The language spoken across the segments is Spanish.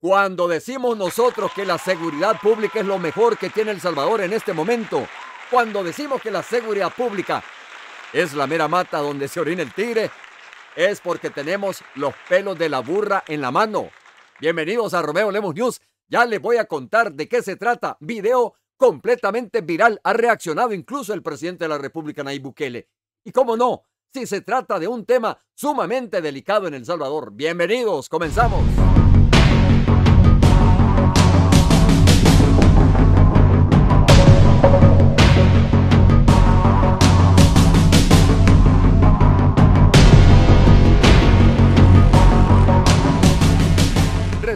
Cuando decimos nosotros que la seguridad pública es lo mejor que tiene El Salvador en este momento, cuando decimos que la seguridad pública es la mera mata donde se orina el tigre, es porque tenemos los pelos de la burra en la mano. Bienvenidos a Romeo Lemos News. Ya les voy a contar de qué se trata. Video completamente viral. Ha reaccionado incluso el presidente de la República, Nayib Bukele. Y cómo no, si se trata de un tema sumamente delicado en El Salvador. Bienvenidos, comenzamos.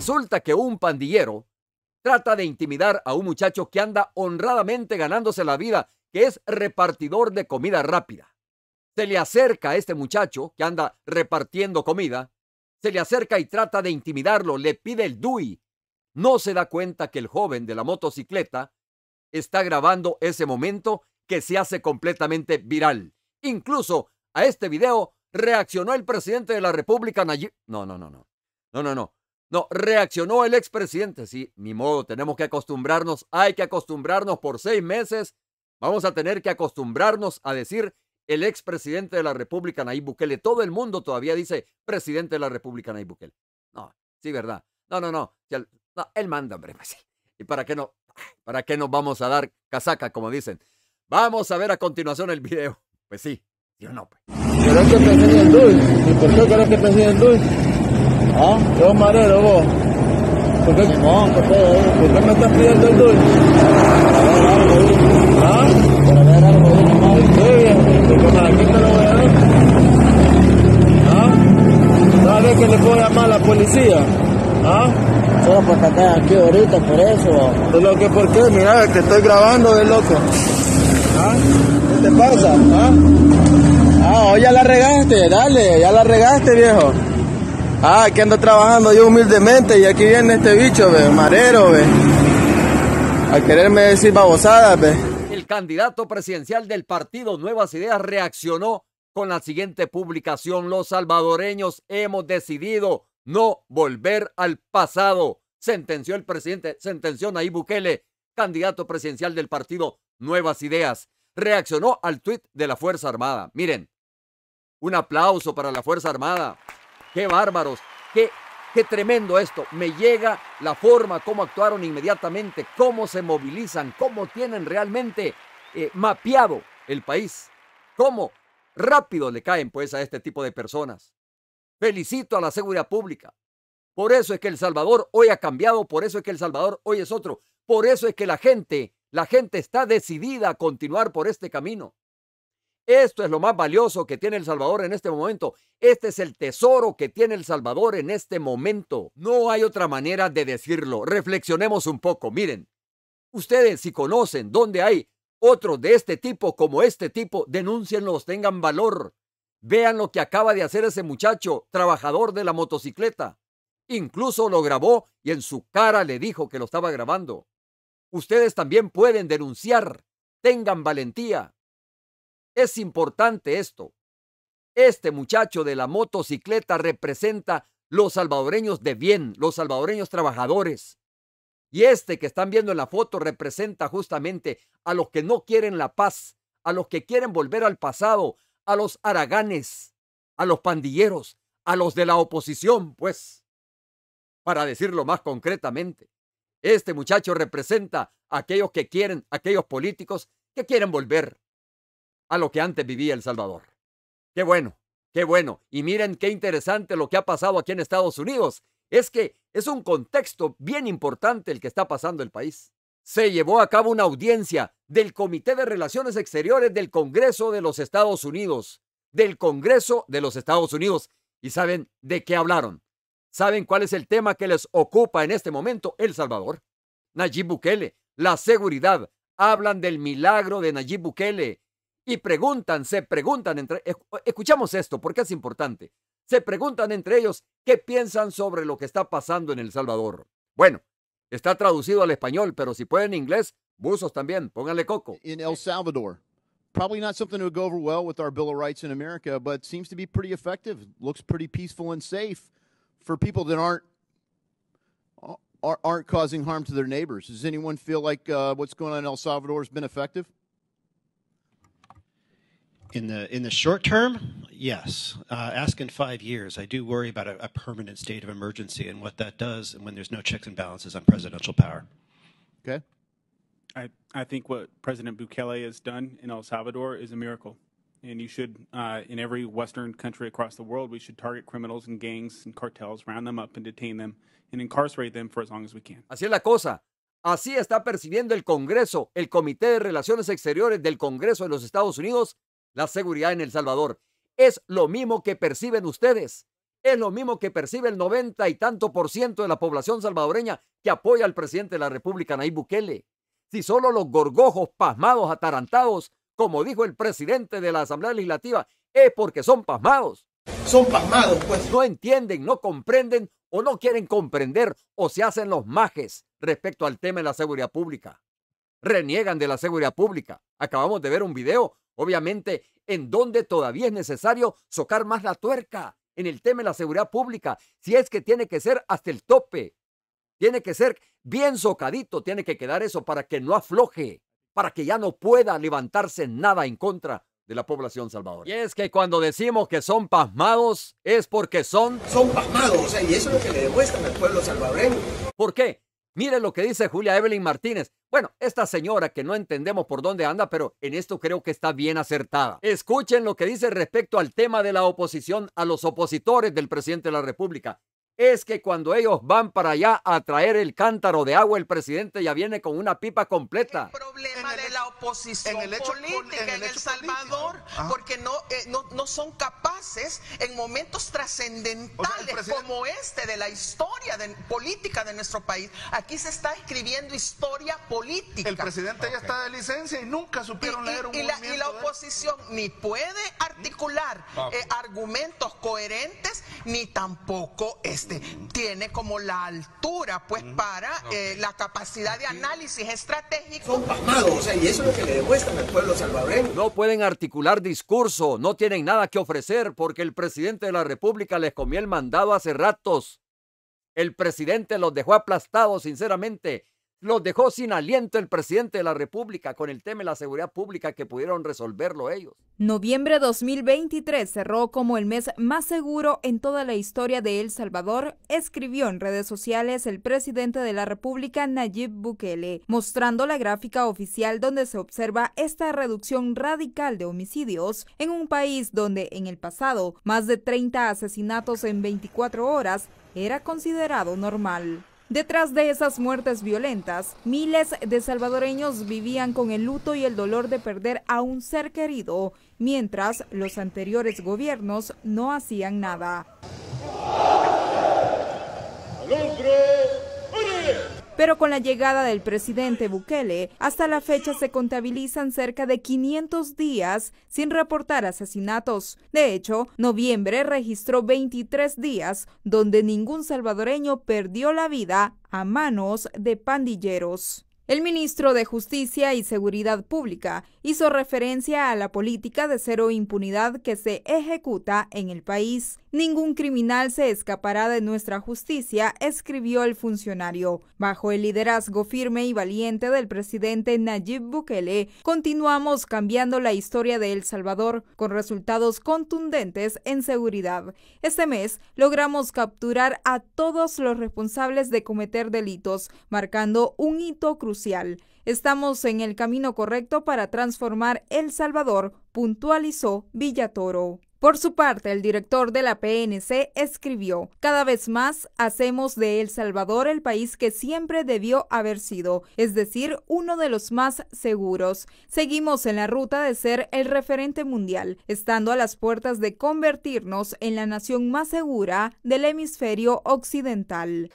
Resulta que un pandillero trata de intimidar a un muchacho que anda honradamente ganándose la vida, que es repartidor de comida rápida. Se le acerca a este muchacho que anda repartiendo comida, se le acerca y trata de intimidarlo, le pide el DUI. No se da cuenta que el joven de la motocicleta está grabando ese momento que se hace completamente viral. Incluso a este video reaccionó el presidente de la República Nayib... No, no, no, no. No, no, no. No, reaccionó el expresidente. Sí, ni modo, tenemos que acostumbrarnos, hay que acostumbrarnos por seis meses. Vamos a tener que acostumbrarnos a decir el expresidente de la República, Nayib Bukele. Todo el mundo todavía dice presidente de la República, Nayib Bukele. No, sí, verdad. No, no, no. él manda, hombre. Pues ¿Y para qué, no, para qué nos vamos a dar casaca, como dicen? Vamos a ver a continuación el video. Pues sí, yo no. Pues. que presidente por qué que presidente ¿Ah? ¿Qué vos marero vos? ¿Por qué? Simón, ¿qué eh. ¿Por qué me estás pidiendo el dulce? ¿Ah? Para ver algo de a ver. qué lo voy a dar. ¿Ah? ¿Sabes que le puedo llamar a la policía? ¿Ah? Solo porque estar aquí ahorita, por eso. ¿De lo que por qué? Mira, te estoy grabando de loco. ¿Ah? ¿Qué te pasa? ¿Ah? Ah, hoy ya la regaste, dale, ya la regaste, viejo. Ah, aquí ando trabajando yo humildemente y aquí viene este bicho, marero, ve. quererme decir babosadas, El candidato presidencial del partido Nuevas Ideas reaccionó con la siguiente publicación. Los salvadoreños hemos decidido no volver al pasado, sentenció el presidente, sentenció Nayib Bukele, candidato presidencial del partido Nuevas Ideas. Reaccionó al tuit de la Fuerza Armada. Miren, un aplauso para la Fuerza Armada. Qué bárbaros, qué, qué tremendo esto. Me llega la forma, cómo actuaron inmediatamente, cómo se movilizan, cómo tienen realmente eh, mapeado el país. Cómo rápido le caen pues a este tipo de personas. Felicito a la seguridad pública. Por eso es que El Salvador hoy ha cambiado, por eso es que El Salvador hoy es otro. Por eso es que la gente, la gente está decidida a continuar por este camino. Esto es lo más valioso que tiene El Salvador en este momento. Este es el tesoro que tiene El Salvador en este momento. No hay otra manera de decirlo. Reflexionemos un poco. Miren, ustedes si conocen dónde hay otros de este tipo como este tipo, denúncienlos, tengan valor. Vean lo que acaba de hacer ese muchacho, trabajador de la motocicleta. Incluso lo grabó y en su cara le dijo que lo estaba grabando. Ustedes también pueden denunciar. Tengan valentía. Es importante esto. Este muchacho de la motocicleta representa los salvadoreños de bien, los salvadoreños trabajadores. Y este que están viendo en la foto representa justamente a los que no quieren la paz, a los que quieren volver al pasado, a los araganes, a los pandilleros, a los de la oposición, pues. Para decirlo más concretamente, este muchacho representa a aquellos que quieren, a aquellos políticos que quieren volver a lo que antes vivía El Salvador. Qué bueno, qué bueno. Y miren qué interesante lo que ha pasado aquí en Estados Unidos. Es que es un contexto bien importante el que está pasando el país. Se llevó a cabo una audiencia del Comité de Relaciones Exteriores del Congreso de los Estados Unidos. Del Congreso de los Estados Unidos. ¿Y saben de qué hablaron? ¿Saben cuál es el tema que les ocupa en este momento El Salvador? Nayib Bukele, la seguridad. Hablan del milagro de Nayib Bukele, y preguntan, se preguntan entre... Escuchamos esto porque es importante. Se preguntan entre ellos qué piensan sobre lo que está pasando en El Salvador. Bueno, está traducido al español, pero si pueden inglés, buzos también, pónganle coco. En El Salvador. Probably not something to go over well with our Bill of Rights in America, but seems to be pretty effective. Looks pretty peaceful and safe for people that aren't aren't causing harm to their neighbors. Does anyone feel like uh, what's going on in El Salvador has been effective? in the in the short term, yes. Uh, ask in five years. I do worry about a, a, permanent state of emergency and what that does, and when there's no checks and balances on presidential power. Okay. I I think what President Bukele has done in El Salvador is a miracle, and you should uh, in every Western country across the world we should target criminals and gangs and cartels, round them up and detain them, and incarcerate them for as long as we can. Así es la cosa. Así está percibiendo el Congreso, el Comité de Relaciones Exteriores del Congreso de los Estados Unidos la seguridad en El Salvador. Es lo mismo que perciben ustedes. Es lo mismo que percibe el noventa y tanto por ciento de la población salvadoreña que apoya al presidente de la República, Nayib Bukele. Si solo los gorgojos pasmados, atarantados, como dijo el presidente de la Asamblea Legislativa, es porque son pasmados. Son pasmados, pues. No entienden, no comprenden o no quieren comprender o se hacen los majes respecto al tema de la seguridad pública. Reniegan de la seguridad pública. Acabamos de ver un video Obviamente, en donde todavía es necesario socar más la tuerca en el tema de la seguridad pública, si es que tiene que ser hasta el tope, tiene que ser bien socadito, tiene que quedar eso para que no afloje, para que ya no pueda levantarse nada en contra de la población salvadoreña. Y es que cuando decimos que son pasmados, es porque son... Son pasmados, o sea, y eso es lo que le demuestran al pueblo salvadoreño. ¿Por qué? miren lo que dice Julia Evelyn Martínez. Bueno, esta señora que no entendemos por dónde anda, pero en esto creo que está bien acertada. Escuchen lo que dice respecto al tema de la oposición a los opositores del presidente de la República. Es que cuando ellos van para allá a traer el cántaro de agua, el presidente ya viene con una pipa completa en el hecho, política en El, Salvador, porque eh, no, no, son capaces en momentos trascendentales como este de la historia de, política de nuestro país. Aquí se está escribiendo historia política. El presidente ya está de licencia y nunca supieron y, leer un y la, y la oposición ni puede articular eh, argumentos coherentes ni tampoco este, tiene como la altura, pues, mm. para eh, la capacidad de análisis estratégico. Son y eso es lo que le demuestran al pueblo salvadoreño. No pueden articular discurso, no tienen nada que ofrecer porque el presidente de la República les comió el mandado hace ratos. El presidente los dejó aplastados, sinceramente. Los dejó sin aliento el presidente de la República con el tema de la seguridad pública que pudieron resolverlo ellos. Noviembre 2023 cerró como el mes más seguro en toda la historia de El Salvador, escribió en redes sociales el presidente de la República Nayib Bukele, mostrando la gráfica oficial donde se observa esta reducción radical de homicidios en un país donde en el pasado más de 30 asesinatos en 24 horas era considerado normal. Detrás de esas muertes violentas, miles de salvadoreños vivían con el luto y el dolor de perder a un ser querido, mientras los anteriores gobiernos no hacían nada pero con la llegada del presidente Bukele, hasta la fecha se contabilizan cerca de 500 días sin reportar asesinatos. De hecho, noviembre registró 23 días donde ningún salvadoreño perdió la vida a manos de pandilleros. El ministro de Justicia y Seguridad Pública hizo referencia a la política de cero impunidad que se ejecuta en el país. Ningún criminal se escapará de nuestra justicia, escribió el funcionario. Bajo el liderazgo firme y valiente del presidente Nayib Bukele, continuamos cambiando la historia de El Salvador con resultados contundentes en seguridad. Este mes logramos capturar a todos los responsables de cometer delitos, marcando un hito crucial. Estamos en el camino correcto para transformar El Salvador, puntualizó Villatoro. Por su parte, el director de la PNC escribió, Cada vez más hacemos de El Salvador el país que siempre debió haber sido, es decir, uno de los más seguros. Seguimos en la ruta de ser el referente mundial, estando a las puertas de convertirnos en la nación más segura del hemisferio occidental.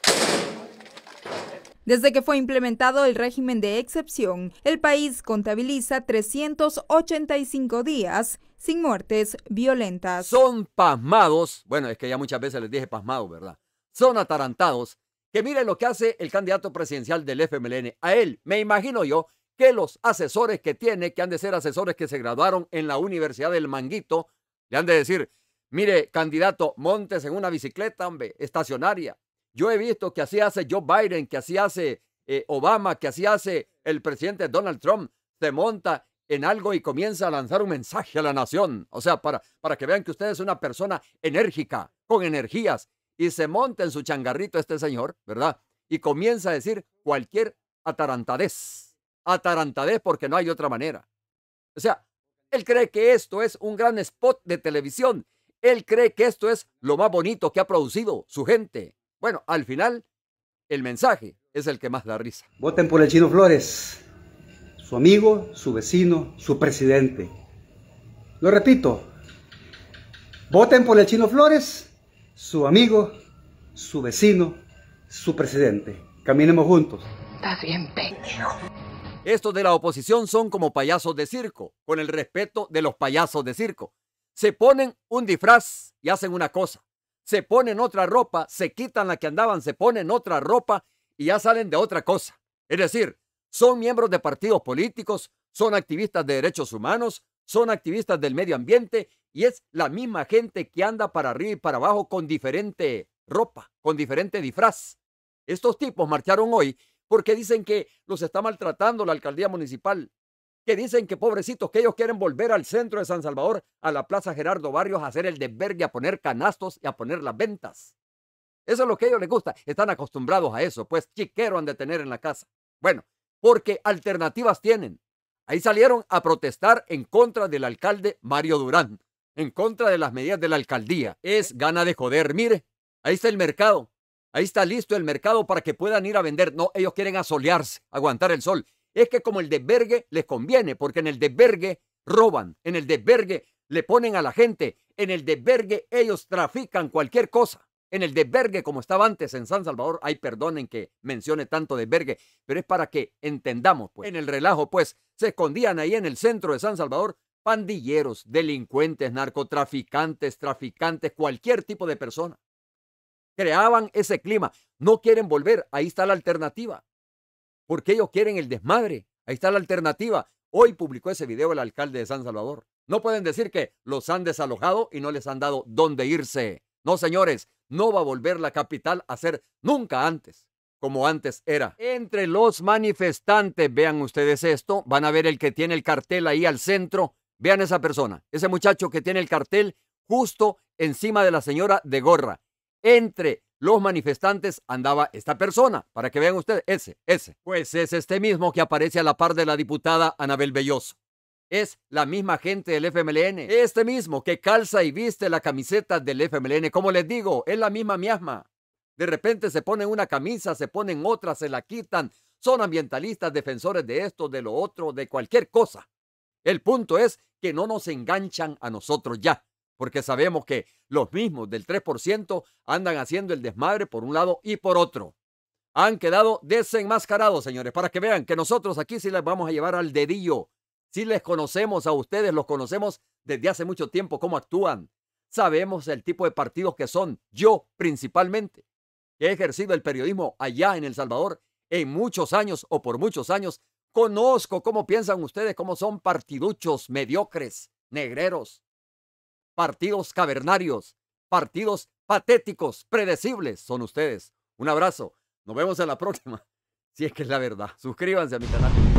Desde que fue implementado el régimen de excepción, el país contabiliza 385 días sin muertes violentas. Son pasmados, bueno, es que ya muchas veces les dije pasmados, ¿verdad? Son atarantados, que mire lo que hace el candidato presidencial del FMLN. A él, me imagino yo, que los asesores que tiene, que han de ser asesores que se graduaron en la Universidad del Manguito, le han de decir, mire, candidato, montes en una bicicleta, hombre, estacionaria, yo he visto que así hace Joe Biden, que así hace eh, Obama, que así hace el presidente Donald Trump. Se monta en algo y comienza a lanzar un mensaje a la nación. O sea, para, para que vean que usted es una persona enérgica, con energías. Y se monta en su changarrito este señor, ¿verdad? Y comienza a decir cualquier atarantadez. Atarantadez porque no hay otra manera. O sea, él cree que esto es un gran spot de televisión. Él cree que esto es lo más bonito que ha producido su gente. Bueno, al final, el mensaje es el que más da risa. Voten por el Chino Flores, su amigo, su vecino, su presidente. Lo repito, voten por el Chino Flores, su amigo, su vecino, su presidente. Caminemos juntos. Estás bien, Estos de la oposición son como payasos de circo, con el respeto de los payasos de circo. Se ponen un disfraz y hacen una cosa se ponen otra ropa, se quitan la que andaban, se ponen otra ropa y ya salen de otra cosa. Es decir, son miembros de partidos políticos, son activistas de derechos humanos, son activistas del medio ambiente y es la misma gente que anda para arriba y para abajo con diferente ropa, con diferente disfraz. Estos tipos marcharon hoy porque dicen que los está maltratando la alcaldía municipal que dicen que pobrecitos, que ellos quieren volver al centro de San Salvador, a la Plaza Gerardo Barrios, a hacer el desvergue, a poner canastos y a poner las ventas. Eso es lo que a ellos les gusta. Están acostumbrados a eso, pues chiquero han de tener en la casa. Bueno, porque alternativas tienen. Ahí salieron a protestar en contra del alcalde Mario Durán, en contra de las medidas de la alcaldía. Es gana de joder. Mire, ahí está el mercado. Ahí está listo el mercado para que puedan ir a vender. No, ellos quieren asolearse, aguantar el sol es que como el desvergue les conviene, porque en el desvergue roban, en el desvergue le ponen a la gente, en el desvergue ellos trafican cualquier cosa. En el desvergue, como estaba antes en San Salvador, hay en que mencione tanto desvergue, pero es para que entendamos, pues. En el relajo, pues, se escondían ahí en el centro de San Salvador pandilleros, delincuentes, narcotraficantes, traficantes, cualquier tipo de persona. Creaban ese clima. No quieren volver. Ahí está la alternativa porque ellos quieren el desmadre. Ahí está la alternativa. Hoy publicó ese video el alcalde de San Salvador. No pueden decir que los han desalojado y no les han dado dónde irse. No, señores, no va a volver la capital a ser nunca antes como antes era. Entre los manifestantes, vean ustedes esto, van a ver el que tiene el cartel ahí al centro. Vean esa persona, ese muchacho que tiene el cartel justo encima de la señora de gorra. Entre los manifestantes andaba esta persona. Para que vean ustedes, ese, ese. Pues es este mismo que aparece a la par de la diputada Anabel Belloso. Es la misma gente del FMLN. Este mismo que calza y viste la camiseta del FMLN. Como les digo, es la misma miasma. De repente se ponen una camisa, se ponen otra, se la quitan. Son ambientalistas, defensores de esto, de lo otro, de cualquier cosa. El punto es que no nos enganchan a nosotros ya porque sabemos que los mismos del 3% andan haciendo el desmadre por un lado y por otro. Han quedado desenmascarados, señores, para que vean que nosotros aquí sí les vamos a llevar al dedillo. Sí les conocemos a ustedes, los conocemos desde hace mucho tiempo, cómo actúan. Sabemos el tipo de partidos que son, yo principalmente. He ejercido el periodismo allá en El Salvador en muchos años o por muchos años. Conozco cómo piensan ustedes, cómo son partiduchos, mediocres, negreros partidos cavernarios, partidos patéticos, predecibles son ustedes. Un abrazo. Nos vemos en la próxima. Si es que es la verdad. Suscríbanse a mi canal.